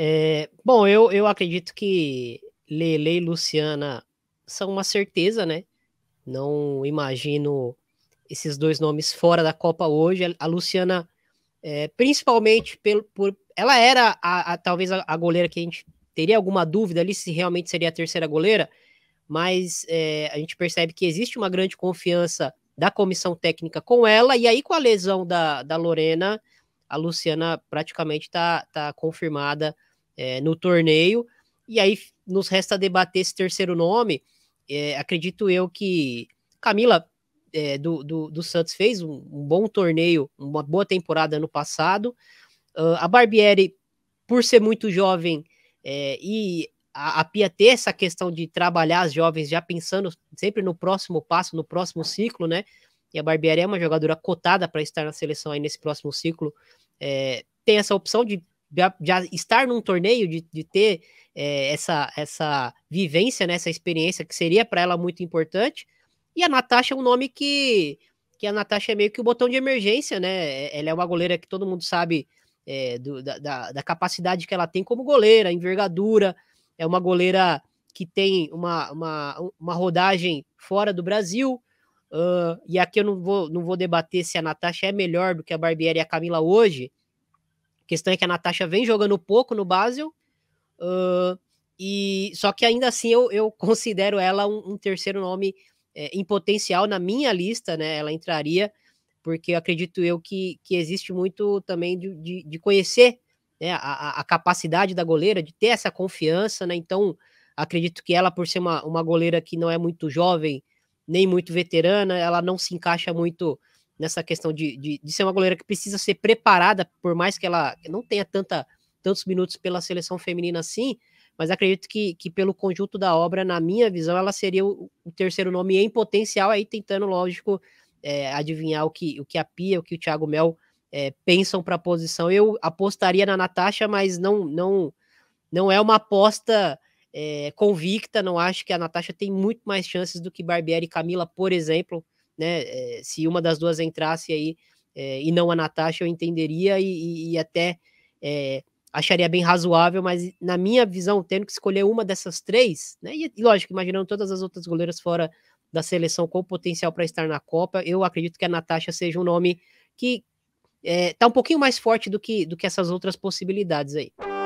É, bom, eu, eu acredito que Lele e Luciana são uma certeza, né? Não imagino esses dois nomes fora da Copa hoje. A Luciana, é, principalmente pelo, por. Ela era a, a talvez a, a, goleira que a gente teria alguma dúvida ali se realmente seria a terceira goleira, mas é, a gente percebe que existe uma grande confiança da comissão técnica com ela, e aí com a lesão da, da Lorena a Luciana praticamente está tá confirmada é, no torneio. E aí nos resta debater esse terceiro nome. É, acredito eu que Camila é, do, do, do, Santos fez um, um, bom torneio, uma boa temporada ano passado. Uh, a Barbieri, por ser muito jovem é, e a, a Pia ter essa questão de trabalhar as jovens já pensando sempre no próximo passo, no próximo ciclo, né? E a Barbieri é uma jogadora cotada para estar na seleção aí nesse próximo ciclo é, tem essa opção de, já estar num torneio, de, de ter é, essa, essa vivência, né, essa experiência que seria para ela muito importante. E a Natasha é um nome que, que a Natasha é meio que o botão de emergência, né? Ela é uma goleira que todo mundo sabe é, do, da, da capacidade que ela tem como goleira, envergadura, é uma goleira que tem uma, uma, uma rodagem fora do Brasil, Uh, e aqui eu não vou, não vou debater se a Natasha é melhor do que a Barbieri e a Camila hoje. A questão é que a Natasha vem jogando pouco no Basel. Uh, e Só que ainda assim eu, eu considero ela um, um terceiro nome é, em potencial na minha lista, né? Ela entraria, porque acredito eu que, que existe muito também de, de, de conhecer né, a, a, capacidade da goleira, de ter essa confiança, né? Então, acredito que ela, por ser uma, uma goleira que não é muito jovem nem muito veterana, ela não se encaixa muito nessa questão de, de, de, ser uma goleira que precisa ser preparada, por mais que ela não tenha tanta, tantos minutos pela seleção feminina assim, mas acredito que, que pelo conjunto da obra, na minha visão, ela seria o, o terceiro nome em potencial, aí tentando, lógico, é, adivinhar o que, o que a Pia, o que o Thiago Mel é, pensam para a posição. Eu apostaria na Natasha, mas não, não, não é uma aposta é, convicta, não acho que a Natasha tem muito mais chances do que Barbieri e Camila, por exemplo, né? É, se uma das duas entrasse aí é, e não a Natasha, eu entenderia e, e até acharia bem razoável, mas na minha visão, tendo que escolher uma dessas três, né? E, e lógico, imaginando todas as outras goleiras fora da seleção com potencial para estar na Copa, eu acredito que a Natasha seja um nome que está um pouquinho mais forte do que, do que essas outras possibilidades aí.